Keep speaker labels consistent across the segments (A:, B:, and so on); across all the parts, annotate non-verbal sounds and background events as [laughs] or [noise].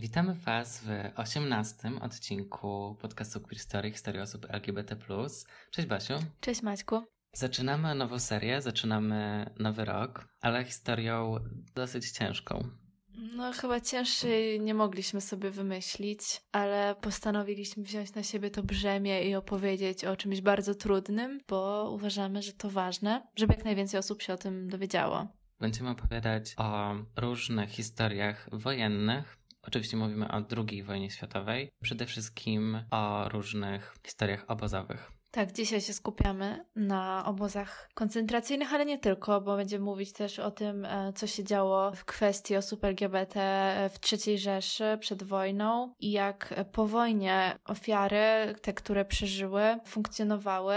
A: Witamy Was w 18 odcinku podcastu Queer Story, historii osób LGBT+. Cześć Basiu.
B: Cześć Maćku.
A: Zaczynamy nową serię, zaczynamy nowy rok, ale historią dosyć ciężką.
B: No, chyba cięższej nie mogliśmy sobie wymyślić, ale postanowiliśmy wziąć na siebie to brzemię i opowiedzieć o czymś bardzo trudnym, bo uważamy, że to ważne, żeby jak najwięcej osób się o tym dowiedziało.
A: Będziemy opowiadać o różnych historiach wojennych, Oczywiście mówimy o II wojnie światowej, przede wszystkim o różnych historiach
B: obozowych. Tak, dzisiaj się skupiamy na obozach koncentracyjnych, ale nie tylko, bo będziemy mówić też o tym, e, co się działo w kwestii osób LGBT w III Rzeszy przed wojną i jak po wojnie ofiary, te, które przeżyły, funkcjonowały,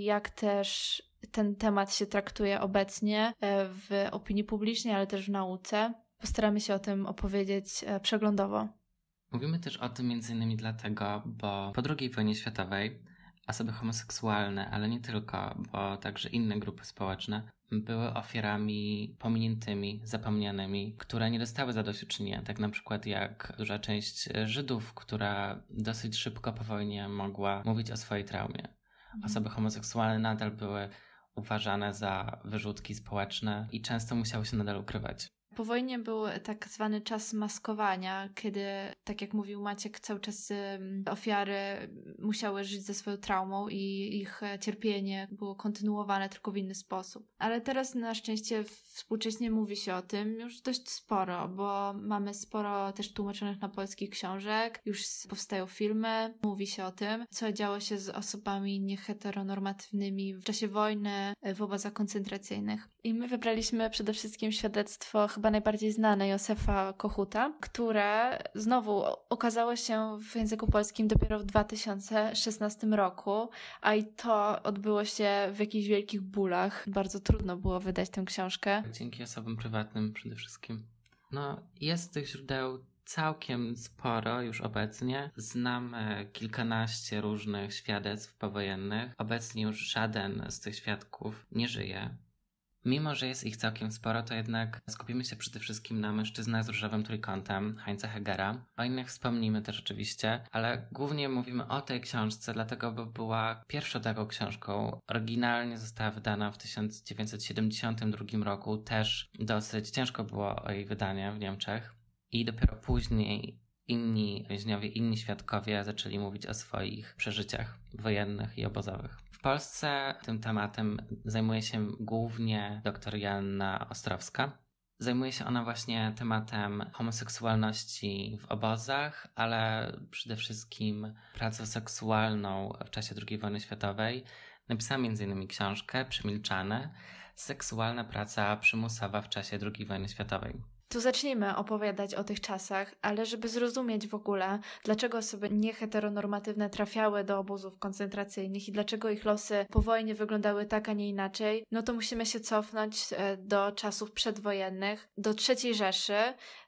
B: jak też ten temat się traktuje obecnie e, w opinii publicznej, ale też w nauce. Postaramy się o tym opowiedzieć e, przeglądowo.
A: Mówimy też o tym m.in. dlatego, bo po II wojnie światowej osoby homoseksualne, ale nie tylko, bo także inne grupy społeczne były ofiarami pominiętymi, zapomnianymi, które nie dostały zadośćuczynienia, tak na przykład jak duża część Żydów, która dosyć szybko po wojnie mogła mówić o swojej traumie. Mhm. Osoby homoseksualne nadal były uważane za wyrzutki społeczne i często musiały się nadal ukrywać.
B: Po wojnie był tak zwany czas maskowania, kiedy, tak jak mówił Maciek, cały czas ofiary musiały żyć ze swoją traumą i ich e, cierpienie było kontynuowane tylko w inny sposób. Ale teraz na szczęście współcześnie mówi się o tym już dość sporo, bo mamy sporo też tłumaczonych na polski książek, już powstają filmy, mówi się o tym, co działo się z osobami nieheteronormatywnymi w czasie wojny, e, w obozach koncentracyjnych. I my wybraliśmy przede wszystkim świadectwo chyba najbardziej znane Josefa Kochuta, które znowu okazało się w języku polskim dopiero w 2016 roku, a i to odbyło się w jakichś wielkich bólach. Bardzo trudno było wydać tę książkę.
A: Dzięki osobom prywatnym przede wszystkim. No, jest tych źródeł całkiem sporo już obecnie. Znam e, kilkanaście różnych świadectw powojennych. Obecnie już żaden z tych świadków nie żyje. Mimo, że jest ich całkiem sporo, to jednak skupimy się przede wszystkim na mężczyznach z różowym trójkątem Heinza Hegera. O innych wspomnimy też oczywiście, ale głównie mówimy o tej książce, dlatego bo była pierwszą taką książką. Oryginalnie została wydana w 1972 roku, też dosyć ciężko było o jej wydanie w Niemczech. I dopiero później inni więźniowie, inni świadkowie zaczęli mówić o swoich przeżyciach wojennych i obozowych. Polsce tym tematem zajmuje się głównie dr Janna Ostrowska. Zajmuje się ona właśnie tematem homoseksualności w obozach, ale przede wszystkim pracą seksualną w czasie II wojny światowej. Napisała m.in. książkę Przemilczane Seksualna praca przymusowa w czasie II wojny światowej.
B: Tu zacznijmy opowiadać o tych czasach, ale żeby zrozumieć w ogóle, dlaczego osoby nieheteronormatywne trafiały do obozów koncentracyjnych i dlaczego ich losy po wojnie wyglądały tak, a nie inaczej, no to musimy się cofnąć e, do czasów przedwojennych, do III Rzeszy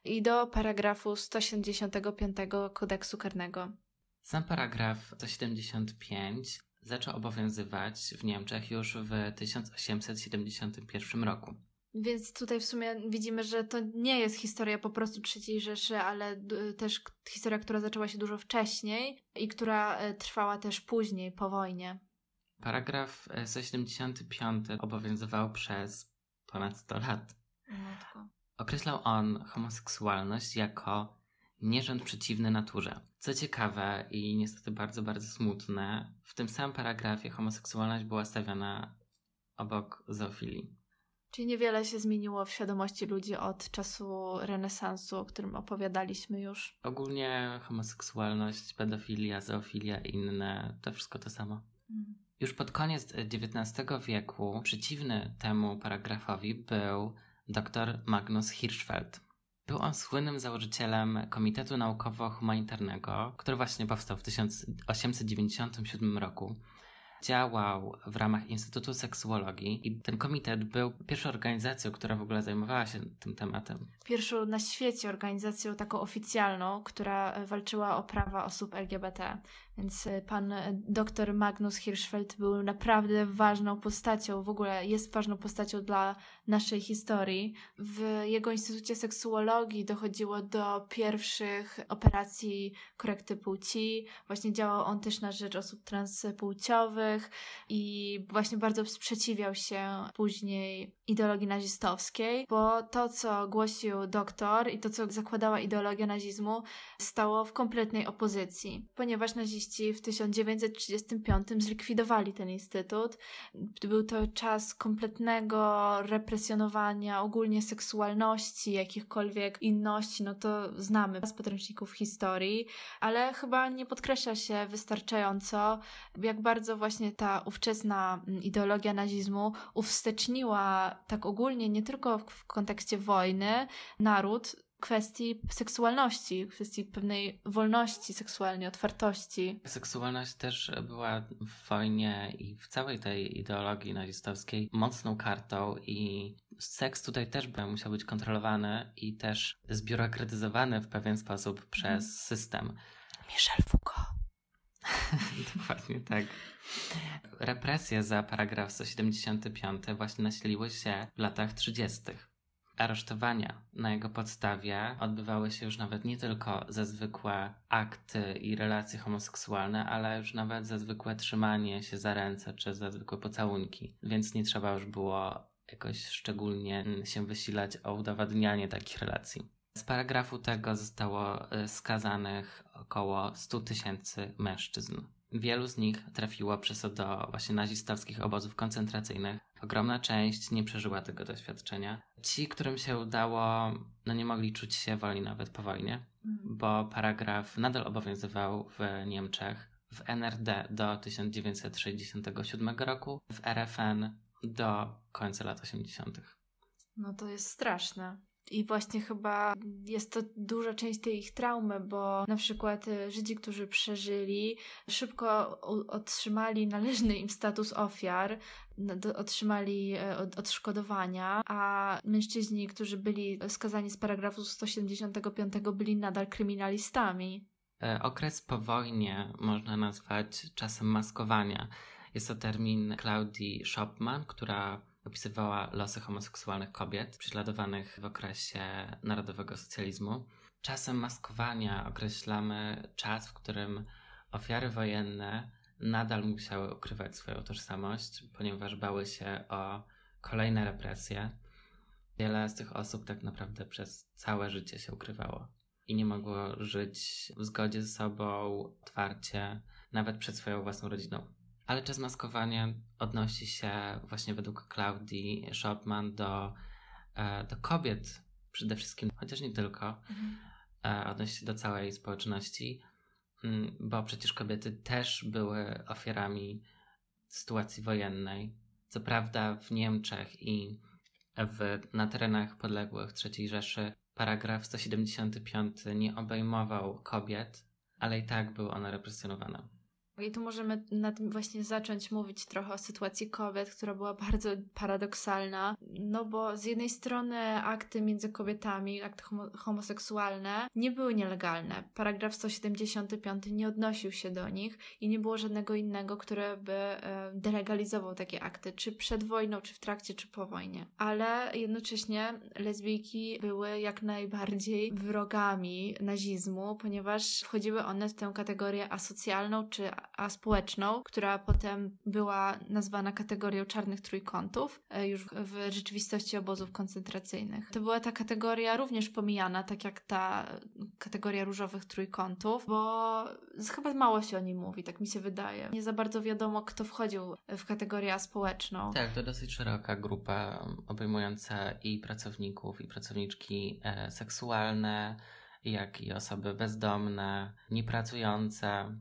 B: i do paragrafu 175 kodeksu karnego.
A: Sam paragraf 175 zaczął obowiązywać w Niemczech już w 1871 roku.
B: Więc tutaj w sumie widzimy, że to nie jest historia po prostu III Rzeszy, ale też historia, która zaczęła się dużo wcześniej i która e, trwała też później, po wojnie.
A: Paragraf 75 e, obowiązywał przez ponad 100 lat. Matko. Określał on homoseksualność jako nierząd przeciwny naturze. Co ciekawe i niestety bardzo, bardzo smutne, w tym samym paragrafie homoseksualność była stawiana obok zoofilii.
B: Czyli niewiele się zmieniło w świadomości ludzi od czasu renesansu, o którym opowiadaliśmy już.
A: Ogólnie homoseksualność, pedofilia, zoofilia i inne, to wszystko to samo. Mm. Już pod koniec e, XIX wieku przeciwny temu paragrafowi był dr Magnus Hirschfeld. Był on słynnym założycielem Komitetu Naukowo-Humanitarnego, który właśnie powstał w 1897 roku działał w ramach Instytutu Seksuologii i ten komitet był pierwszą organizacją, która w ogóle zajmowała się tym tematem.
B: Pierwszą na świecie organizacją taką oficjalną, która walczyła o prawa osób LGBT. Więc e, pan e, doktor Magnus Hirschfeld był naprawdę ważną postacią, w ogóle jest ważną postacią dla naszej historii. W jego Instytucie Seksuologii dochodziło do pierwszych operacji korekty płci. Właśnie działał on też na rzecz osób transpłciowych i właśnie bardzo sprzeciwiał się później ideologii nazistowskiej, bo to, co głosił doktor i to, co zakładała ideologia nazizmu, stało w kompletnej opozycji, ponieważ naziści w 1935 zlikwidowali ten instytut. Był to czas kompletnego represjonowania ogólnie seksualności, jakichkolwiek inności, no to znamy z podręczników historii, ale chyba nie podkreśla się wystarczająco, jak bardzo właśnie ta ówczesna mm, ideologia nazizmu uwsteczniła tak ogólnie, nie tylko w kontekście wojny, naród, kwestii seksualności, kwestii pewnej wolności seksualnej, otwartości.
A: Seksualność też była w wojnie i w całej tej ideologii nazistowskiej mocną kartą i seks tutaj też by musiał być kontrolowany i też zbiurokratyzowany w pewien sposób mhm. przez mm. system. Michel Foucault. [laughs] Dokładnie tak. Represje za paragraf 175 właśnie nasiliły się w latach 30 aresztowania na jego podstawie odbywały się już nawet nie tylko za zwykłe akty i relacje homoseksualne, ale już nawet za zwykłe trzymanie się za ręce czy za zwykłe pocałunki. Więc nie trzeba już było jakoś szczególnie się wysilać o udowadnianie takich relacji. Z paragrafu tego zostało y, skazanych około 100 tysięcy mężczyzn. Wielu z nich trafiło przez to do właśnie nazistowskich obozów koncentracyjnych. Ogromna część nie przeżyła tego doświadczenia. Ci, którym się udało, no nie mogli czuć się wolni nawet po wojnie, mhm. bo paragraf nadal obowiązywał w Niemczech, w NRD do 1967 roku, w RFN do końca lat 80.
B: No to jest straszne. I właśnie chyba jest to duża część tej ich traumy, bo na przykład y, Żydzi, którzy przeżyli, szybko otrzymali należny im status ofiar, otrzymali e, odszkodowania, a mężczyźni, którzy byli skazani z paragrafu 175, byli nadal kryminalistami.
A: E, okres po wojnie można nazwać czasem maskowania. Jest to termin Claudii Shopman, która opisywała losy homoseksualnych kobiet prześladowanych w okresie narodowego socjalizmu. Czasem maskowania określamy czas, w którym ofiary wojenne nadal musiały ukrywać swoją tożsamość, ponieważ bały się o kolejne represje. Wiele z tych osób tak naprawdę przez całe życie się ukrywało i nie mogło żyć w zgodzie ze sobą, otwarcie, nawet przed swoją własną rodziną. Ale czas maskowania odnosi się właśnie według Klaudii Schopman do, e, do kobiet przede wszystkim, chociaż nie tylko, mhm. E, odnosi się do całej społeczności, mm, bo przecież kobiety też były ofiarami sytuacji wojennej. Co prawda w Niemczech i w, na terenach podległych III Rzeszy paragraf 175 nie obejmował kobiet, ale i tak były one represjonowane.
B: I tu możemy na tym właśnie zacząć mówić trochę o sytuacji kobiet, która była bardzo paradoksalna, no bo z jednej strony akty między kobietami, akty homoseksualne nie były nielegalne. Paragraf 175 nie odnosił się do nich i nie było żadnego innego, które by e, delegalizował takie akty, czy przed wojną, czy w trakcie, czy po wojnie. Ale jednocześnie lesbijki były jak najbardziej wrogami nazizmu, ponieważ wchodziły one w tę kategorię asocjalną czy aspołeczną, która potem była nazwana kategorią czarnych trójkątów e, już w rzeczywistości obozów koncentracyjnych. To była ta kategoria również pomijana, tak jak ta kategoria różowych trójkątów, bo chyba mało się o nim mówi, tak mi się wydaje. Nie za bardzo wiadomo, kto wchodził w kategorię aspołeczną. Tak,
A: to dosyć szeroka grupa mm, obejmująca i pracowników, i pracowniczki e, seksualne, jak i osoby bezdomne, niepracujące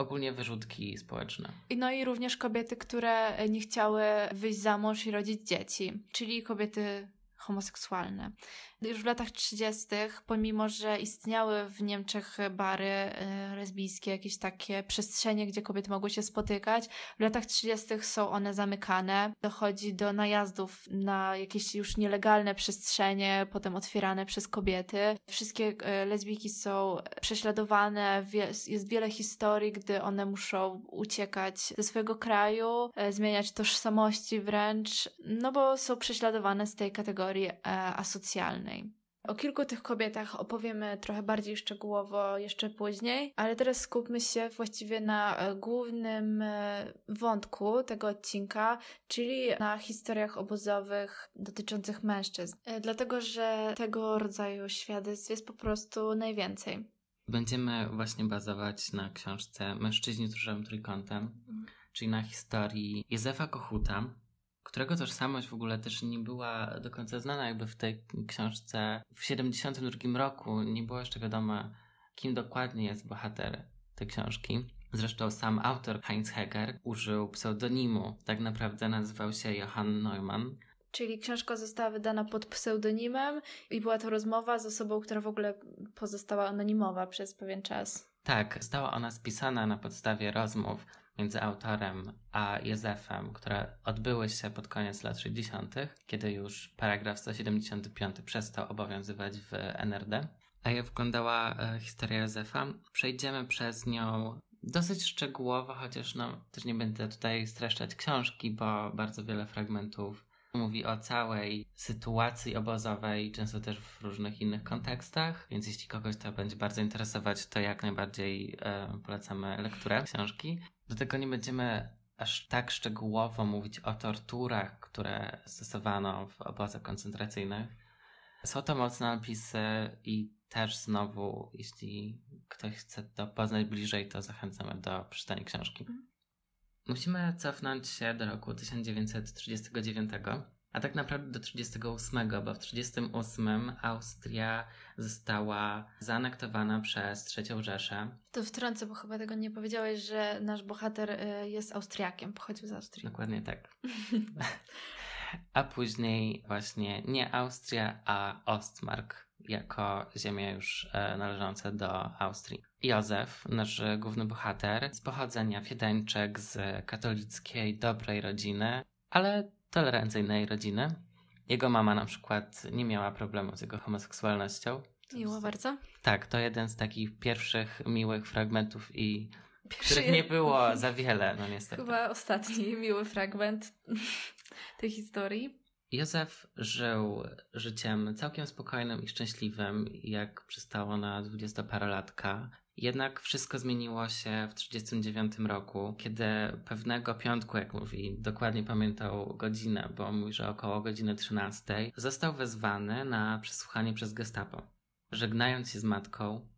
A: ogólnie wyrzutki społeczne.
B: No i również kobiety, które nie chciały wyjść za mąż i rodzić dzieci, czyli kobiety homoseksualne. Już w latach 30., pomimo że istniały w Niemczech bary y, lesbijskie, jakieś takie przestrzenie, gdzie kobiety mogły się spotykać, w latach 30. są one zamykane. Dochodzi do najazdów na jakieś już nielegalne przestrzenie, potem otwierane przez kobiety. Wszystkie y, lesbijki są prześladowane, jest wiele historii, gdy one muszą uciekać ze swojego kraju, y, zmieniać tożsamości wręcz, no bo są prześladowane z tej kategorii teorii e, asocjalnej. O kilku tych kobietach opowiemy trochę bardziej szczegółowo jeszcze później, ale teraz skupmy się właściwie na e, głównym e, wątku tego odcinka, czyli na historiach obozowych dotyczących mężczyzn. E, dlatego, że tego rodzaju świadectw jest po prostu najwięcej.
A: Będziemy właśnie bazować na książce Mężczyźni z różowym trójkątem, mhm. czyli na historii Józefa Kochuta, którego tożsamość w ogóle też nie była do końca znana jakby w tej książce. W 1972 roku nie było jeszcze wiadomo, kim dokładnie jest bohater tej książki. Zresztą sam autor Heinz Heger użył pseudonimu. Tak naprawdę nazywał się Johann Neumann.
B: Czyli książka została wydana pod pseudonimem i była to rozmowa z osobą, która w ogóle pozostała anonimowa przez pewien czas.
A: Tak, została ona spisana na podstawie rozmów między autorem a Józefem, które odbyły się pod koniec lat 60., kiedy już paragraf 175 przestał obowiązywać w NRD. A jak wyglądała e, historia Józefa? Przejdziemy przez nią dosyć szczegółowo, chociaż no, też nie będę tutaj streszczać książki, bo bardzo wiele fragmentów mówi o całej sytuacji obozowej, często też w różnych innych kontekstach, więc jeśli kogoś to będzie bardzo interesować, to jak najbardziej e, polecamy lekturę książki. Do tego nie będziemy aż tak szczegółowo mówić o torturach, które stosowano w obozach koncentracyjnych. Są to mocne napisy i też znowu, jeśli ktoś chce to poznać bliżej, to zachęcamy do przeczytania książki. Mhm. Musimy cofnąć się do roku 1939 a tak naprawdę do 38, bo w 38 Austria została zaanektowana przez trzecią Rzeszę.
B: To wtrącę, bo chyba tego nie powiedziałeś, że nasz bohater y, jest Austriakiem, pochodził z Austrii. Dokładnie
A: tak. [laughs] a później właśnie nie Austria, a Ostmark jako ziemia już e, należące do Austrii. Józef, nasz główny bohater, z pochodzenia Wiedeńczyk, z katolickiej, dobrej rodziny, ale tolerancyjnej rodziny. Jego mama na przykład nie miała problemu z jego homoseksualnością.
B: Miło bardzo.
A: Tak, to jeden z takich pierwszych miłych fragmentów i Pierwszy... których nie było za wiele, no niestety. Chyba
B: ostatni miły fragment tej historii.
A: Józef żył życiem całkiem spokojnym i szczęśliwym, jak przystało na dwudziestoparolatka. Jednak wszystko zmieniło się w 1939 roku, kiedy pewnego piątku, jak mówi, dokładnie pamiętał godzinę, bo mówi, że około godziny 13, został wezwany na przesłuchanie przez gestapo. Żegnając się z matką,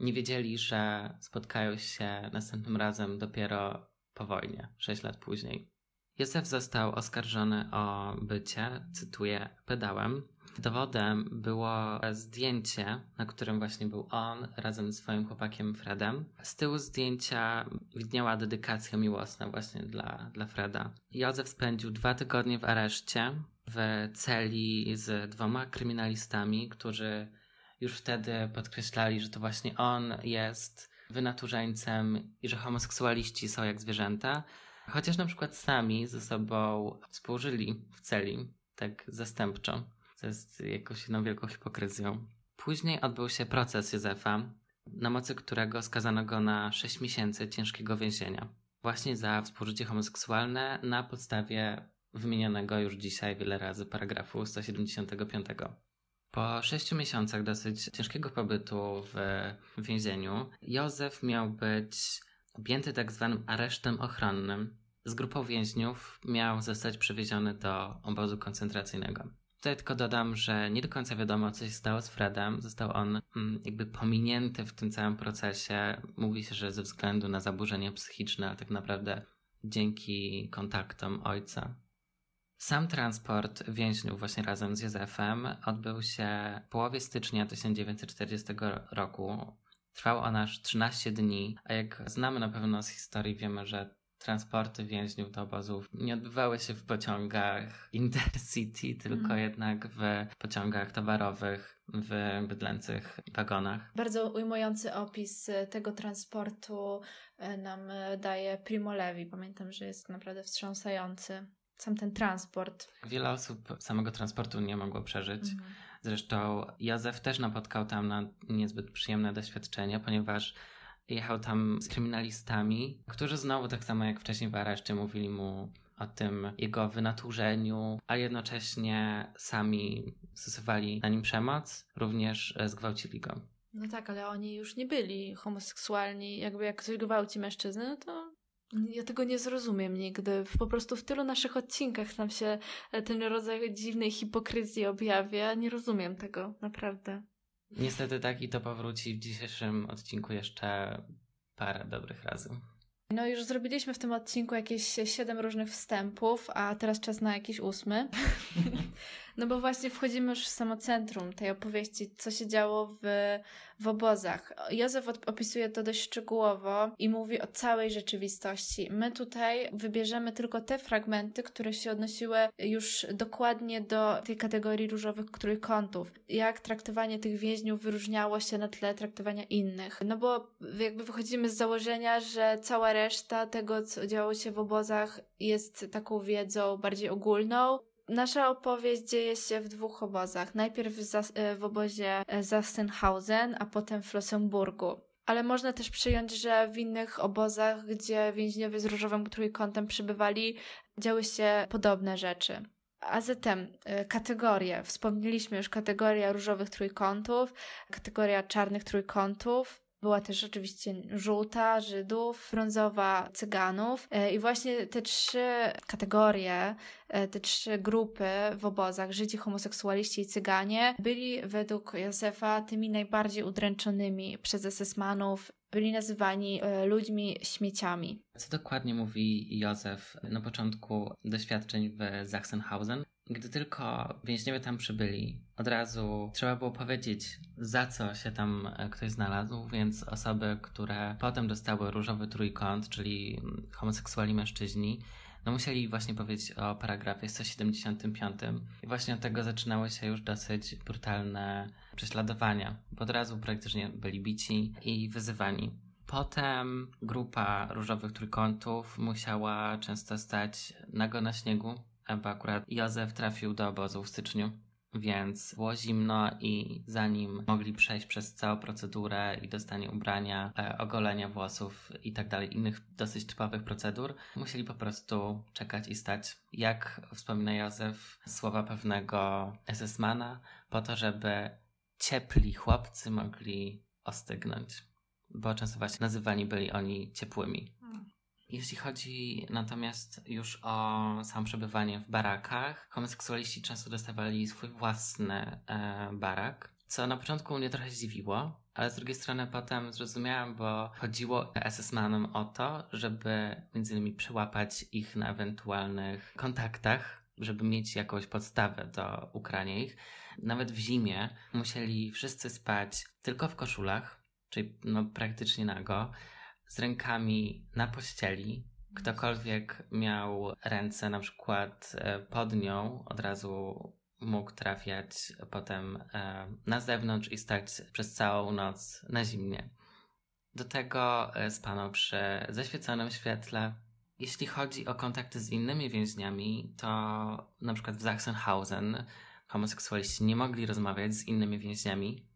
A: nie wiedzieli, że spotkają się następnym razem dopiero po wojnie, 6 lat później. Józef został oskarżony o bycie, cytuję, pedałem, Dowodem było zdjęcie, na którym właśnie był on razem z swoim chłopakiem Fredem. Z tyłu zdjęcia widniała dedykacja miłosna właśnie dla, dla Freda. Józef spędził dwa tygodnie w areszcie w celi z dwoma kryminalistami, którzy już wtedy podkreślali, że to właśnie on jest wynaturzeńcem i że homoseksualiści są jak zwierzęta. Chociaż na przykład sami ze sobą współżyli w celi, tak zastępczo co jest jakąś inną wielką hipokryzją. Później odbył się proces Józefa, na mocy którego skazano go na 6 miesięcy ciężkiego więzienia. Właśnie za współżycie homoseksualne na podstawie wymienionego już dzisiaj wiele razy paragrafu 175. Po sześciu miesiącach dosyć ciężkiego pobytu w więzieniu, Józef miał być objęty tak zwanym aresztem ochronnym. Z grupą więźniów miał zostać przewieziony do obozu koncentracyjnego. Tutaj tylko dodam, że nie do końca wiadomo, co się stało z Fredem. Został on mm, jakby pominięty w tym całym procesie. Mówi się, że ze względu na zaburzenia psychiczne, ale tak naprawdę dzięki kontaktom ojca. Sam transport więźniów właśnie razem z Józefem odbył się w połowie stycznia 1940 roku. Trwał on aż 13 dni, a jak znamy na pewno z historii, wiemy, że transporty więźniów do obozów nie odbywały się w pociągach Intercity, [laughs] tylko mm. jednak w pociągach towarowych, w bydlęcych wagonach.
B: Bardzo ujmujący opis e, tego transportu e, nam e, daje Primo Levi. Pamiętam, że jest naprawdę wstrząsający sam ten transport.
A: Wiele osób samego transportu nie mogło przeżyć. Mhm. Zresztą Józef też napotkał tam na niezbyt przyjemne doświadczenie, ponieważ Jechał tam z kryminalistami, którzy znowu, tak samo jak wcześniej w areszcie, mówili mu o tym jego wynaturzeniu, a jednocześnie sami stosowali na nim przemoc, również e, zgwałcili go.
B: No tak, ale oni już nie byli homoseksualni. Jakby jak ktoś gwałci mężczyznę, no to ja tego nie zrozumiem nigdy. Po prostu w tylu naszych odcinkach nam się e, ten rodzaj dziwnej hipokryzji objawia. Nie rozumiem tego, naprawdę.
A: Niestety tak i to powróci w dzisiejszym odcinku jeszcze parę dobrych razy.
B: No już zrobiliśmy w tym odcinku jakieś siedem różnych wstępów, a teraz czas na jakiś ósmy. [laughs] No bo właśnie wchodzimy już w samo centrum tej opowieści, co się działo w, w obozach. Józef opisuje to dość szczegółowo i mówi o całej rzeczywistości. My tutaj wybierzemy tylko te fragmenty, które się odnosiły już dokładnie do tej kategorii różowych trójkątów. Jak traktowanie tych więźniów wyróżniało się na tle traktowania innych. No bo jakby wychodzimy z założenia, że cała reszta tego, co działo się w obozach, jest taką wiedzą bardziej ogólną, Nasza opowieść dzieje się w dwóch obozach. Najpierw w, e, obozie e, Sachsenhausen, a potem w Flossenburgu. Ale można też przyjąć, że w innych obozach, gdzie więźniowie z różowym trójkątem przybywali, działy się podobne rzeczy. A zatem e, kategorie. Wspomnieliśmy już kategoria różowych trójkątów, kategoria czarnych trójkątów, była też oczywiście żółta Żydów, brązowa Cyganów e, i właśnie te trzy kategorie, e, te trzy grupy w obozach, Żydzi, homoseksualiści i Cyganie, byli według Józefa tymi najbardziej udręczonymi przez esesmanów byli nazywani e, ludźmi śmieciami.
A: Co dokładnie mówi Józef na początku doświadczeń w Sachsenhausen? Gdy tylko więźniowie tam przybyli, od razu trzeba było powiedzieć, za co się tam e, ktoś znalazł, więc osoby, które potem dostały różowy trójkąt, czyli mm, homoseksuali mężczyźni, no musieli właśnie powiedzieć o paragrafie 175. I właśnie od tego zaczynały się już dosyć brutalne prześladowania. Od razu praktycznie byli bici i wyzywani. Potem grupa różowych trójkątów musiała często stać nago na śniegu, bo akurat Józef trafił do obozu w styczniu, więc było zimno i zanim mogli przejść przez całą procedurę i dostanie ubrania, e, ogolenia włosów i tak dalej, innych dosyć typowych procedur, musieli po prostu czekać i stać. Jak wspomina Józef, słowa pewnego SS-mana, po to, żeby ciepli chłopcy mogli ostygnąć, bo często właśnie nazywani byli oni ciepłymi. Jeśli chodzi natomiast już o sam przebywanie w barakach, homoseksualiści często dostawali swój własny e, barak, co na początku mnie trochę zdziwiło, ale z drugiej strony potem zrozumiałam, bo chodziło SS-manom o to, żeby między innymi przełapać ich na ewentualnych kontaktach, żeby mieć jakąś podstawę do ukrania ich. Nawet w zimie musieli wszyscy spać tylko w koszulach, czyli no praktycznie nago, z rękami na pościeli. Ktokolwiek miał ręce na przykład e, pod nią, od razu mógł trafiać potem e, na zewnątrz i stać przez całą noc na zimnie. Do tego e, spano przy zaświeconym świetle. Jeśli chodzi o kontakty z innymi więźniami, to na przykład w Sachsenhausen homoseksualiści nie mogli rozmawiać z innymi więźniami,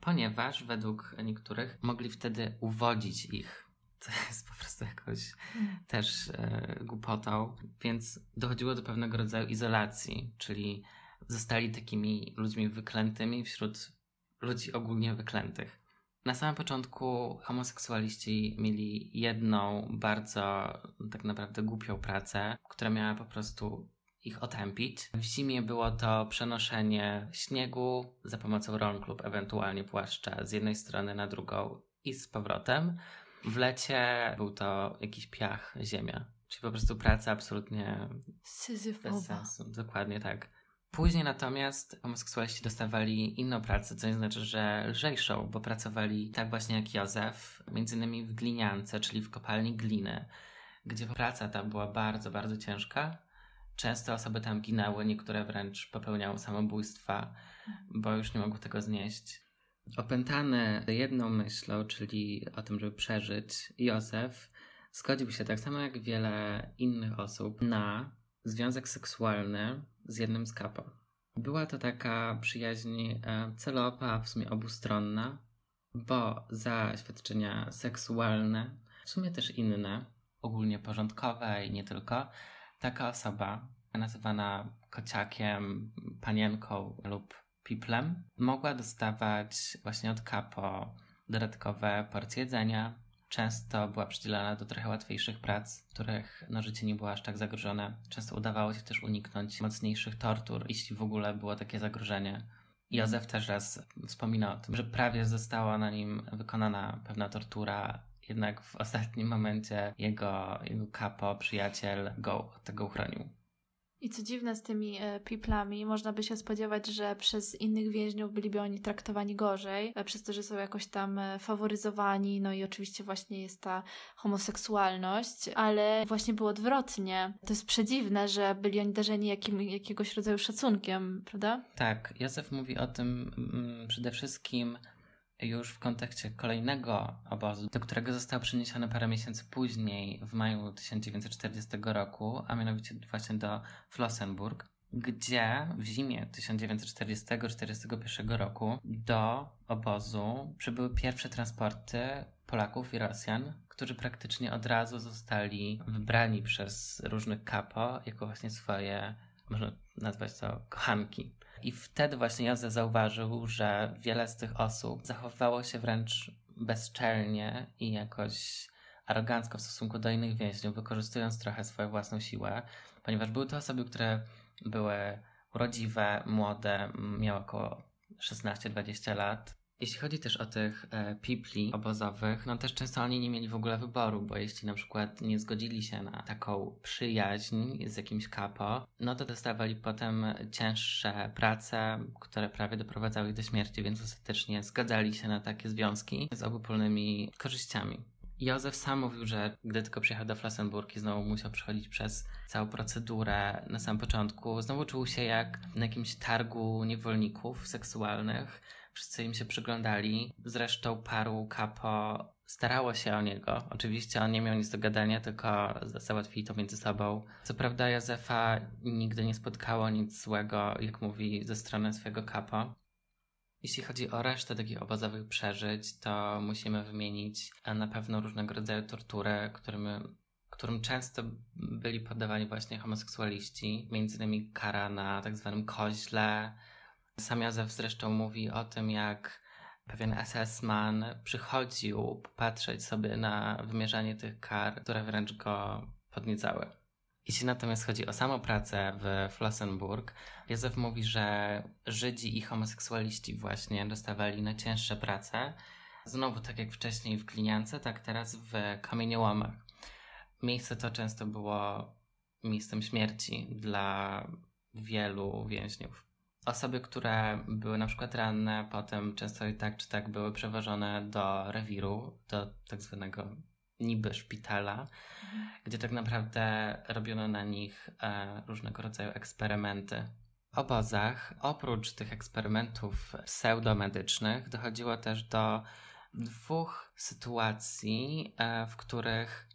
A: ponieważ według niektórych mogli wtedy uwodzić ich to jest po prostu jakoś mm. też e, głupotą. Więc dochodziło do pewnego rodzaju izolacji, czyli zostali takimi ludźmi wyklętymi wśród ludzi ogólnie wyklętych. Na samym początku homoseksualiści mieli jedną bardzo tak naprawdę głupią pracę, która miała po prostu ich otępić. W zimie było to przenoszenie śniegu za pomocą rąk lub ewentualnie płaszcza z jednej strony na drugą i z powrotem. W lecie był to jakiś piach, ziemia. Czyli po prostu praca absolutnie
B: Syzyfowa. bez sensu.
A: Dokładnie tak. Później natomiast homoseksualiści dostawali inną pracę, co nie znaczy, że lżejszą, bo pracowali tak właśnie jak Józef, między innymi w gliniance, czyli w kopalni gliny, gdzie praca ta była bardzo, bardzo ciężka. Często osoby tam ginęły, niektóre wręcz popełniały samobójstwa, bo już nie mogły tego znieść. Opętany jedną myślą, czyli o tym, żeby przeżyć, Józef zgodził się tak samo jak wiele innych osób na związek seksualny z jednym z kapon. Była to taka przyjaźń e, celowa, w sumie obustronna, bo za świadczenia seksualne, w sumie też inne, ogólnie porządkowe i nie tylko, taka osoba nazywana kociakiem, panienką lub Piplem, mogła dostawać właśnie od kapo dodatkowe porcje jedzenia. Często była przydzielana do trochę łatwiejszych prac, których no, życie nie było aż tak zagrożone. Często udawało się też uniknąć mocniejszych tortur, jeśli w ogóle było takie zagrożenie. Józef też raz wspomina o tym, że prawie została na nim wykonana pewna tortura, jednak w ostatnim momencie jego, jego kapo, przyjaciel go od tego uchronił.
B: I co dziwne z tymi e, piplami, można by się spodziewać, że przez innych więźniów byliby oni traktowani gorzej, e, przez to, że są jakoś tam e, faworyzowani, no i oczywiście właśnie jest ta homoseksualność, ale właśnie było odwrotnie. To jest przedziwne, że byli oni darzeni jakim, jakiegoś rodzaju szacunkiem, prawda?
A: Tak, Józef mówi o tym mm, przede wszystkim już w kontekście kolejnego obozu, do którego został przeniesiony parę miesięcy później, w maju 1940 roku, a mianowicie właśnie do Flossenburg, gdzie w zimie 1940-41 roku do obozu przybyły pierwsze transporty Polaków i Rosjan, którzy praktycznie od razu zostali wybrani przez różnych kapo jako właśnie swoje, można nazwać to, kochanki. I wtedy właśnie Józef zauważył, że wiele z tych osób zachowywało się wręcz bezczelnie i jakoś arogancko w stosunku do innych więźniów, wykorzystując trochę swoją własną siłę, ponieważ były to osoby, które były urodziwe, młode, miały około 16-20 lat, jeśli chodzi też o tych e, pipli obozowych, no też często oni nie mieli w ogóle wyboru, bo jeśli na przykład nie zgodzili się na taką przyjaźń z jakimś kapo, no to dostawali potem cięższe prace, które prawie doprowadzały ich do śmierci, więc ostatecznie zgadzali się na takie związki z obopólnymi korzyściami. Józef sam mówił, że gdy tylko przyjechał do Flasenburgi, znowu musiał przechodzić przez całą procedurę na samym początku. Znowu czuł się jak na jakimś targu niewolników seksualnych wszyscy im się przyglądali. Zresztą paru kapo starało się o niego. Oczywiście on nie miał nic do gadania, tylko załatwili to między sobą. Co prawda Józefa nigdy nie spotkało nic złego, jak mówi, ze strony swojego kapo. Jeśli chodzi o resztę takich obozowych przeżyć, to musimy wymienić e, na pewno różnego rodzaju tortury, którym, którym często byli poddawani właśnie homoseksualiści, między innymi kara na tak zwanym koźle, sam Józef zresztą mówi o tym, jak pewien SS-man przychodził popatrzeć sobie na wymierzanie tych kar, które wręcz go podniecały. Jeśli natomiast chodzi o samą pracę w Flossenburg, Józef mówi, że Żydzi i homoseksualiści właśnie dostawali najcięższe prace. Znowu, tak jak wcześniej w Gliniance, tak teraz w kamieniołomach. Miejsce to często było miejscem śmierci dla wielu więźniów. Osoby, które były na przykład ranne, potem często i tak czy tak były przewożone do rewiru, do tak zwanego niby szpitala, mhm. gdzie tak naprawdę robiono na nich e, różnego rodzaju eksperymenty. W obozach, oprócz tych eksperymentów pseudomedycznych, dochodziło też do dwóch sytuacji, e, w których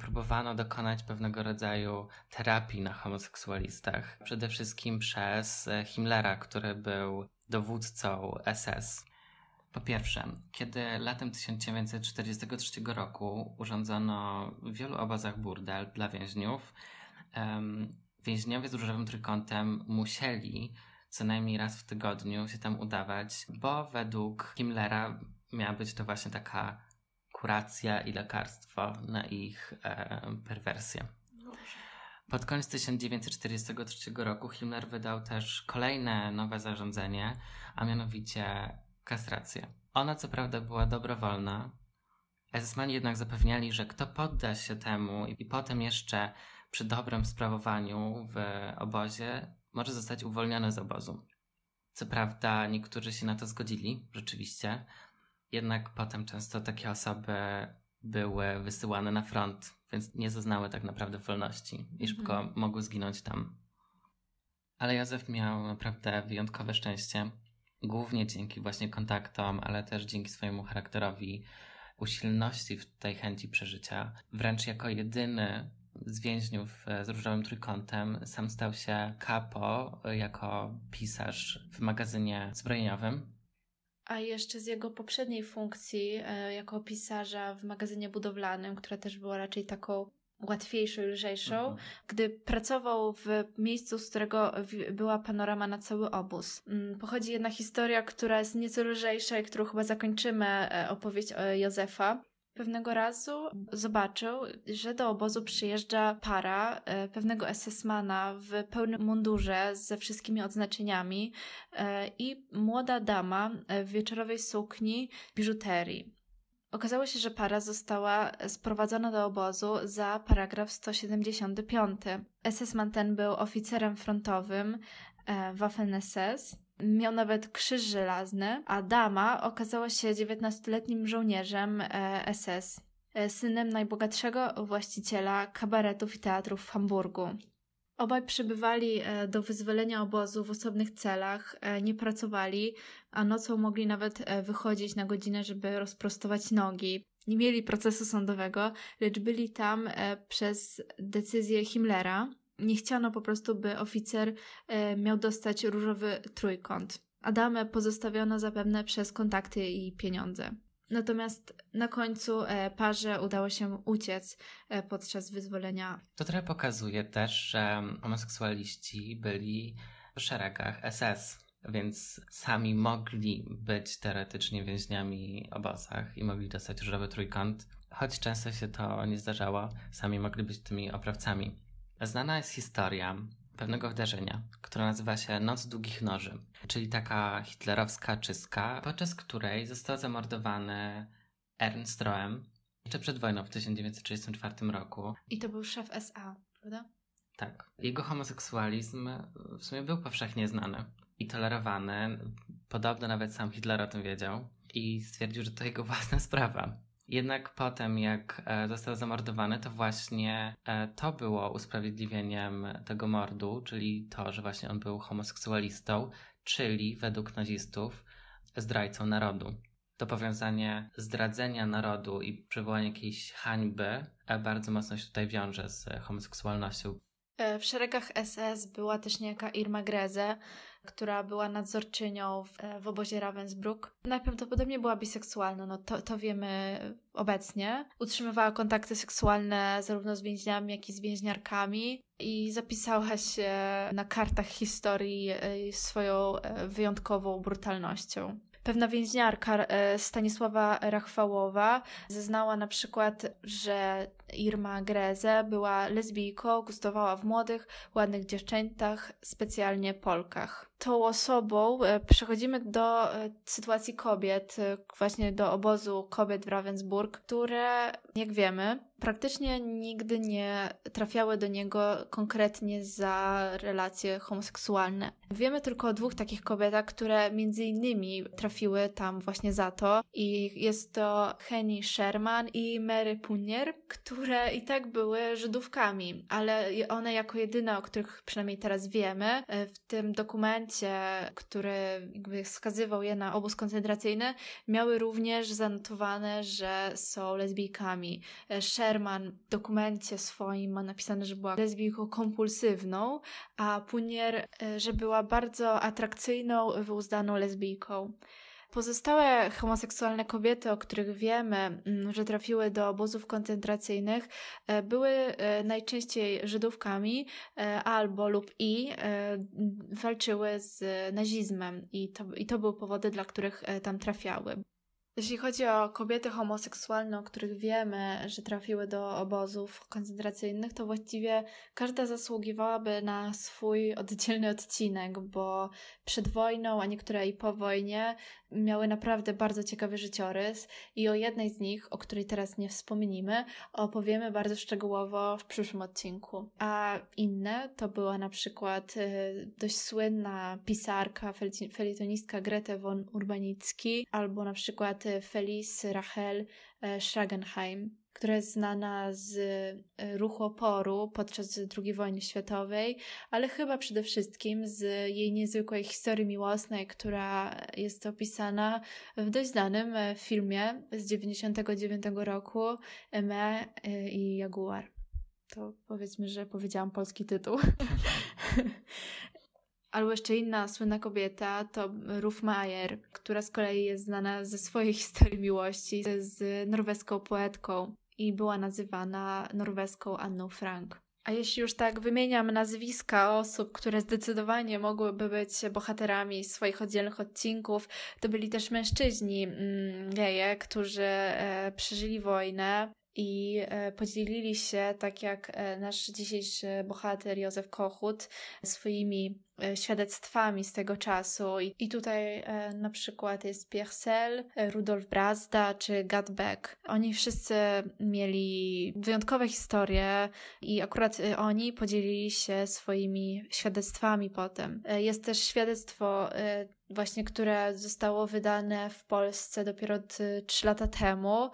A: próbowano dokonać pewnego rodzaju terapii na homoseksualistach. Przede wszystkim przez e, Himmlera, który był dowódcą SS. Po pierwsze, kiedy latem 1943 roku urządzono w wielu obozach burdel dla więźniów, więźniowie z różowym trójkątem musieli co najmniej raz w tygodniu się tam udawać, bo według Himmlera miała być to właśnie taka kuracja i lekarstwo na ich e, perwersję. Pod koniec 1943 roku Himmler wydał też kolejne nowe zarządzenie, a mianowicie kastrację. Ona co prawda była dobrowolna, SS-mani jednak zapewniali, że kto podda się temu i potem jeszcze przy dobrym sprawowaniu w obozie może zostać uwolniony z obozu. Co prawda niektórzy się na to zgodzili, rzeczywiście, jednak potem często takie osoby były wysyłane na front, więc nie zaznały tak naprawdę wolności i mhm. szybko mogły zginąć tam. Ale Józef miał naprawdę wyjątkowe szczęście, głównie dzięki właśnie kontaktom, ale też dzięki swojemu charakterowi, usilności w tej chęci przeżycia. Wręcz jako jedyny z więźniów e, z różowym trójkątem sam stał się kapo e, jako pisarz w magazynie zbrojeniowym
B: a jeszcze z jego poprzedniej funkcji e, jako pisarza w magazynie budowlanym, która też była raczej taką łatwiejszą, i lżejszą, mhm. gdy pracował w miejscu, z którego była panorama na cały obóz. Mm, pochodzi jedna historia, która jest nieco lżejsza i którą chyba zakończymy e, opowieść Józefa. Pewnego razu zobaczył, że do obozu przyjeżdża para e, pewnego SS-mana w pełnym mundurze ze wszystkimi odznaczeniami e, i młoda dama e, w wieczorowej sukni biżuterii. Okazało się, że para została sprowadzona do obozu za paragraf 175. SS-man ten był oficerem frontowym Waffen-SS Miał nawet krzyż żelazny, a dama okazała się 19-letnim żołnierzem SS, e, e, synem najbogatszego właściciela kabaretów i teatrów w Hamburgu. Obaj przybywali e, do wyzwolenia obozu w osobnych celach, nie pracowali, a nocą mogli nawet wychodzić na godzinę, żeby rozprostować nogi. Nie mieli procesu sądowego, lecz byli tam przez decyzję Himmlera, nie chciano po prostu, by oficer e, miał dostać różowy trójkąt. damę pozostawiono zapewne przez kontakty i pieniądze. Natomiast na końcu e, parze udało się uciec e, podczas wyzwolenia.
A: To trochę pokazuje też, że homoseksualiści byli w szeregach SS, więc sami mogli być teoretycznie więźniami w obozach i mogli dostać różowy trójkąt, choć często się to nie zdarzało, sami mogli być tymi oprawcami. Znana jest historia pewnego wydarzenia, które nazywa się Noc Długich Noży, czyli taka hitlerowska czystka, podczas której został zamordowany Ernst Roem jeszcze przed wojną w 1934 roku.
B: I to był szef SA, prawda?
A: Tak. Jego homoseksualizm w sumie był powszechnie znany i tolerowany. Podobno nawet sam Hitler o tym wiedział i stwierdził, że to jego własna sprawa. Jednak potem, jak e, został zamordowany, to właśnie e, to było usprawiedliwieniem tego mordu, czyli to, że właśnie on był homoseksualistą, czyli według nazistów zdrajcą narodu. To powiązanie zdradzenia narodu i przywołanie jakiejś hańby e, bardzo mocno się tutaj wiąże z homoseksualnością.
B: E, w szeregach SS była też niejaka Irma Greze, która była nadzorczynią w, e, w obozie Ravensbrück. Najprawdopodobniej była biseksualna, no to, to wiemy obecnie. Utrzymywała kontakty seksualne zarówno z więźniami, jak i z więźniarkami i zapisała się na kartach historii e, swoją wyjątkową brutalnością pewna więźniarka e, Stanisława Rachwałowa zeznała na przykład, że Irma Greze była lesbijką, gustowała w młodych, ładnych dziewczętach, specjalnie Polkach. Tą osobą e, przechodzimy do e, sytuacji kobiet, właśnie do obozu kobiet w Ravensburg, które, jak wiemy, praktycznie nigdy nie trafiały do niego konkretnie za relacje homoseksualne. Wiemy tylko o dwóch takich kobietach, które między innymi trafiły tam właśnie za to i jest to Henny Sherman i Mary Punier, które i tak były Żydówkami, ale one jako jedyne, o których przynajmniej teraz wiemy, e, w tym dokumencie, który jakby wskazywał je na obóz koncentracyjny, miały również zanotowane, że są lesbijkami. E, Sherman w dokumencie swoim ma napisane, że była lesbijką kompulsywną, a Punier, e, że była bardzo atrakcyjną, wyuzdaną lesbijką. Pozostałe homoseksualne kobiety, o których wiemy, mm, że trafiły do obozów koncentracyjnych, e, były e, najczęściej Żydówkami albo lub i walczyły z nazizmem, i to, i to były powody, dla których tam trafiały. Jeśli chodzi o kobiety homoseksualne, o których wiemy, że trafiły do obozów koncentracyjnych, to właściwie każda zasługiwałaby na swój oddzielny odcinek, bo przed wojną, a niektóre i po wojnie, miały naprawdę bardzo ciekawy życiorys i o jednej z nich, o której teraz nie wspomnimy, opowiemy bardzo szczegółowo w przyszłym odcinku. A inne to była na przykład y, dość słynna pisarka, felietonistka Grete von Urbanicki albo na przykład y, Felice Rachel y, Schragenheim która jest znana z y, ruchu oporu podczas II wojny światowej, ale chyba przede wszystkim z jej niezwykłej historii miłosnej, która jest opisana w dość znanym e, filmie z 1999 roku Eme e, i Jaguar. To powiedzmy, że powiedziałam polski tytuł. [laughs] Albo jeszcze inna słynna kobieta to Ruth Mayer, która z kolei jest znana ze swojej historii miłości z norweską poetką i była nazywana norweską Anną Frank. A jeśli już tak wymieniam nazwiska osób, które zdecydowanie mogłyby być bohaterami swoich oddzielnych odcinków, to byli też mężczyźni mm, geje, którzy e, przeżyli wojnę i e, podzielili się, tak jak e, nasz dzisiejszy bohater Józef Kochut, swoimi E, świadectwami z tego czasu. I, tutaj e, na przykład jest Piercel, e, Rudolf Brazda czy Gadbeck. Oni wszyscy mieli wyjątkowe historie i akurat oni podzielili się swoimi świadectwami potem. jest też świadectwo właśnie, które zostało wydane w Polsce dopiero 3 lata temu.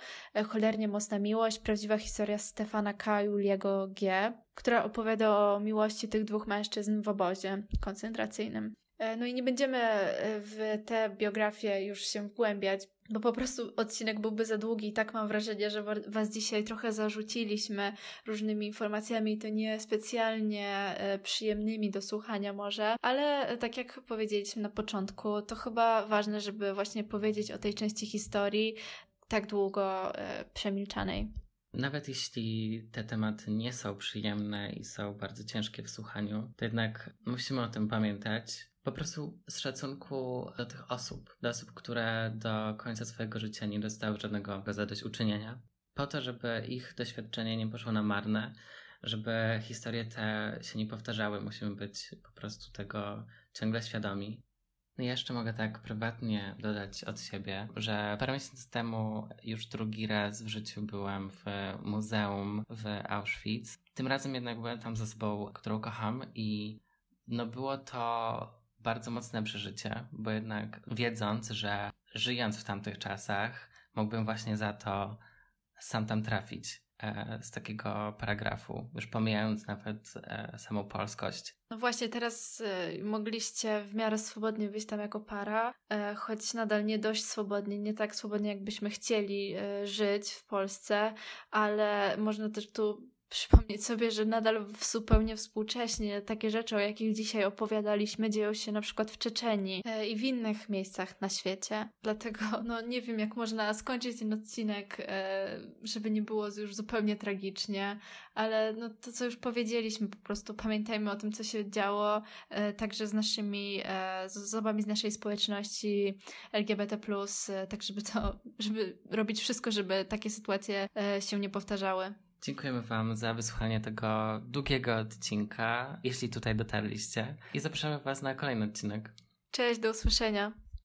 B: Cholernie mocna miłość, prawdziwa historia Stefana K. Juliego G która opowiada o miłości tych dwóch mężczyzn w obozie koncentracyjnym. E, no i nie będziemy e, w te biografie już się wgłębiać, bo po prostu odcinek byłby za długi i tak mam wrażenie, że Was dzisiaj trochę zarzuciliśmy różnymi informacjami, to nie specjalnie e, przyjemnymi do słuchania może, ale tak jak powiedzieliśmy na początku, to chyba ważne, żeby właśnie powiedzieć o tej części historii tak długo przemilczanej.
A: Nawet jeśli te tematy nie są przyjemne i są bardzo ciężkie w słuchaniu, to jednak musimy o tym pamiętać. Po prostu z szacunku do tych osób, do osób, które do końca swojego życia nie dostały żadnego zadośćuczynienia, po to, żeby ich doświadczenie nie poszło na marne, żeby historie te się nie powtarzały, musimy być po prostu tego ciągle świadomi. No jeszcze mogę tak prywatnie dodać od siebie, że parę miesięcy temu już drugi raz w życiu byłem w muzeum w Auschwitz. Tym razem jednak byłem tam ze sobą, którą kocham i no było to bardzo mocne przeżycie, bo jednak wiedząc, że żyjąc w tamtych czasach, mógłbym właśnie za to sam tam trafić. E, z takiego paragrafu, już pomijając nawet e, samą polskość.
B: No właśnie, teraz e, mogliście w miarę swobodnie wyjść tam jako para, choć nadal nie dość swobodnie, nie tak swobodnie, jakbyśmy chcieli żyć w Polsce, ale można też tu przypomnieć sobie, że nadal zupełnie współcześnie takie rzeczy, o jakich dzisiaj opowiadaliśmy, dzieją się na przykład w Czeczeni e, i w innych miejscach na świecie. Dlatego [laughs] no, nie wiem, jak można skończyć ten odcinek, e, żeby nie było już zupełnie tragicznie, ale no, to, co już powiedzieliśmy, po prostu pamiętajmy o tym, co się działo e, także z naszymi, z osobami z naszej społeczności LGBT+, tak żeby to, [laughs] żeby robić wszystko, żeby takie sytuacje się nie powtarzały.
A: Dziękujemy Wam za wysłuchanie tego długiego odcinka, jeśli tutaj dotarliście. I zapraszamy Was na kolejny odcinek.
B: Cześć, do usłyszenia.